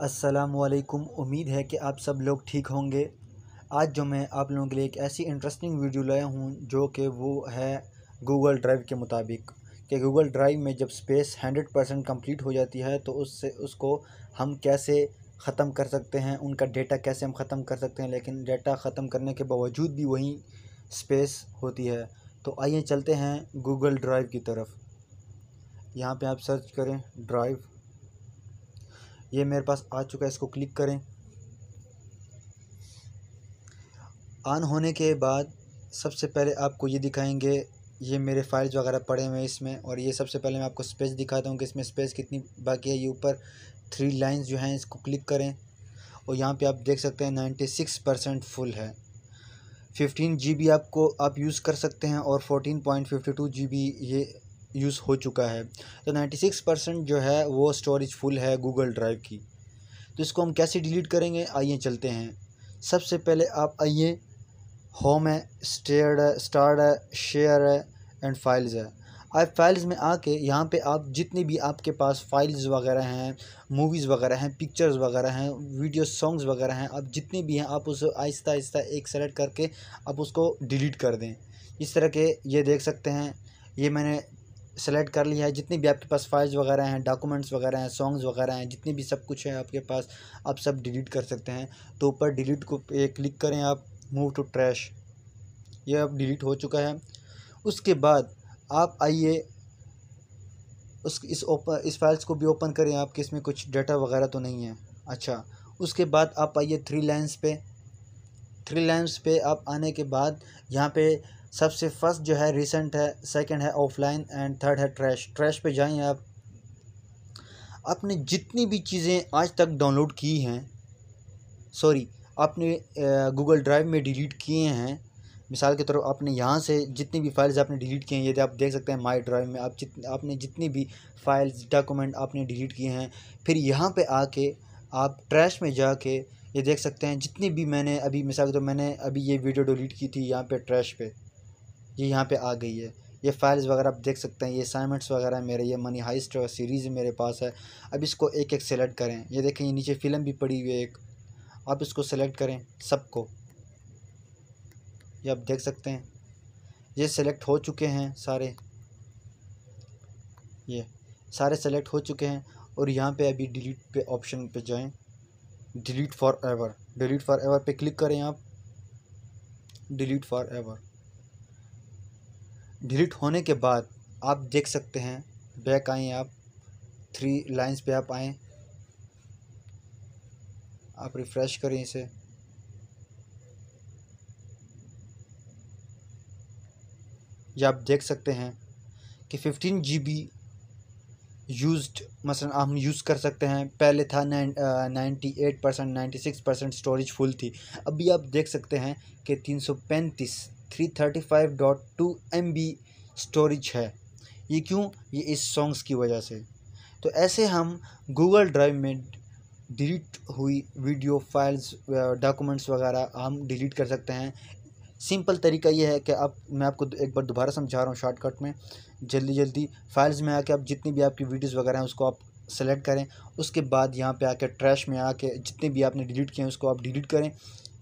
असलकुम उम्मीद है कि आप सब लोग ठीक होंगे आज जो मैं आप लोगों के लिए एक ऐसी इंटरेस्टिंग वीडियो लाया हूँ जो कि वो है गूगल ड्राइव के मुताबिक कि गूगल ड्राइव में जब स्पेस हंड्रेड परसेंट कम्प्लीट हो जाती है तो उससे उसको हम कैसे ख़त्म कर सकते हैं उनका डेटा कैसे हम ख़त्म कर सकते हैं लेकिन डेटा ख़त्म करने के बावजूद भी वहीं स्पेस होती है तो आइए चलते हैं गूगल ड्राइव की तरफ यहाँ पे आप सर्च करें ड्राइव ये मेरे पास आ चुका है इसको क्लिक करें ऑन होने के बाद सबसे पहले आपको ये दिखाएंगे ये मेरे फाइल्स वगैरह पड़े हुए हैं इसमें और ये सबसे पहले मैं आपको स्पेस दिखाता हूँ कि इसमें स्पेस कितनी बाकी है ये ऊपर थ्री लाइंस जो हैं इसको क्लिक करें और यहाँ पे आप देख सकते हैं नाइन्टी सिक्स परसेंट फुल है फिफ्टीन जी बी आपको आप यूज़ कर सकते हैं और fourteen point fifty two GB बी ये यूज़ हो चुका है तो नाइन्टी सिक्स परसेंट जो है वो स्टोरेज फुल है गूगल ड्राइव की तो इसको हम कैसे डिलीट करेंगे आइए चलते हैं सबसे पहले आप आइए होम है स्टेयर है स्टार्ट है शेयर है एंड फाइल्स है आप फाइल्स में आके यहाँ पे आप जितने भी आपके पास फाइल्स वगैरह हैं मूवीज़ वगैरह हैं पिक्चर्स वगैरह हैं वीडियो सॉन्ग्स वगैरह हैं आप जितने भी हैं आप उसे आहिस्ता आहिस्ता एक सेलेक्ट करके आप उसको डिलीट कर दें इस तरह के ये देख सकते हैं ये मैंने सेलेक्ट कर लिया है जितनी भी आपके पास फाइल्स वगैरह हैं डॉक्यूमेंट्स वगैरह हैं सॉन्ग्स वगैरह हैं जितनी भी सब कुछ है आपके पास आप सब डिलीट कर सकते हैं तो ऊपर डिलीट को क्लिक करें आप मूव टू ट्रैश ये अब डिलीट हो चुका है उसके बाद आप आइए उस इस ओपन इस फाइल्स को भी ओपन करें आप कि इसमें कुछ डाटा वगैरह तो नहीं है अच्छा उसके बाद आप आइए थ्री लाइन्स पे थ्री लाइन्स पे आप आने के बाद यहाँ पे सबसे फर्स्ट जो है रिसेंट है सेकंड है ऑफलाइन एंड थर्ड है ट्रैश ट्रैश पे जाएं आप आपने जितनी भी चीज़ें आज तक डाउनलोड की हैं सॉरी आपने गूगल ड्राइव में डिलीट किए हैं मिसाल के तौर पर आपने यहाँ से जितनी भी फाइल्स आपने डिलीट किए हैं यदि आप देख सकते हैं माई ड्राइव में आप जित आपने जितनी भी फाइल्स डॉक्यूमेंट आपने डिलीट किए हैं फिर यहाँ पर आके आप ट्रैश में जाके ये देख सकते हैं जितनी भी मैंने अभी मिसाल के तौर मैंने अभी ये वीडियो डिलीट की थी यहाँ पे ट्रैश पे ये यहाँ पे आ गई है ये फाइल्स वगैरह आप देख सकते हैं ये असाइनमेंट्स वगैरह मेरे ये मनी हाइस्ट सीरीज़ मेरे पास है अब इसको एक एक सेलेक्ट करें ये देखें ये नीचे फ़िल्म भी पड़ी हुई है एक आप इसको सेलेक्ट करें सबको ये आप देख सकते हैं ये सेलेक्ट हो चुके हैं सारे ये सारे सेलेक्ट हो चुके हैं और यहाँ पे अभी डिलीट पे ऑप्शन पे जाएं delete forever delete forever पे क्लिक करें आप डिलीट फॉर एवर डिलीट होने के बाद आप देख सकते हैं बैक आएँ आप थ्री लाइंस पे आप आएँ आप रिफ़्रेश करें इसे या आप देख सकते हैं कि फिफ्टीन जी बी यूज मसलन हम यूज़ कर सकते हैं पहले था ninety eight percent ninety six percent storage full थी अभी आप देख सकते हैं कि तीन सौ पैंतीस three thirty five dot two M B storage है ये क्यों ये इस सॉन्ग्स की वजह से तो ऐसे हम गूगल ड्राइव में डिलीट हुई वीडियो फाइल्स डॉक्यूमेंट्स वगैरह हम डिलीट कर सकते हैं सिंपल तरीका ये है कि आप मैं आपको एक बार दोबारा समझा रहा हूँ शॉर्टकट में जल्दी जल्दी फाइल्स में आके आप जितनी भी आपकी वीडियोस वगैरह हैं उसको आप सेलेक्ट करें उसके बाद यहाँ पे आके ट्रैश में आके जितने भी आपने डिलीट किए हैं उसको आप डिलीट करें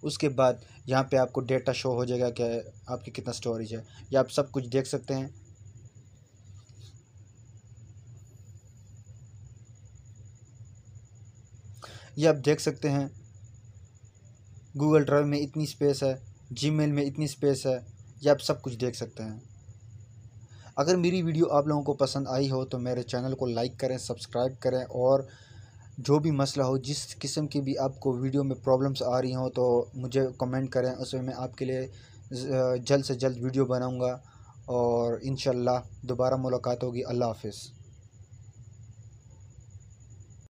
उसके बाद यहाँ पे आपको डेटा शो हो जाएगा कि आपकी कितना स्टोरेज है ये आप सब कुछ देख सकते हैं ये आप देख सकते हैं गूगल ड्राइव में इतनी स्पेस है जीमेल में इतनी स्पेस है ये आप सब कुछ देख सकते हैं अगर मेरी वीडियो आप लोगों को पसंद आई हो तो मेरे चैनल को लाइक करें सब्सक्राइब करें और जो भी मसला हो जिस किस्म की भी आपको वीडियो में प्रॉब्लम्स आ रही हो तो मुझे कमेंट करें उसमें मैं आपके लिए जल्द से जल्द वीडियो बनाऊंगा और इन दोबारा मुलाकात होगी अल्लाह हाफिज़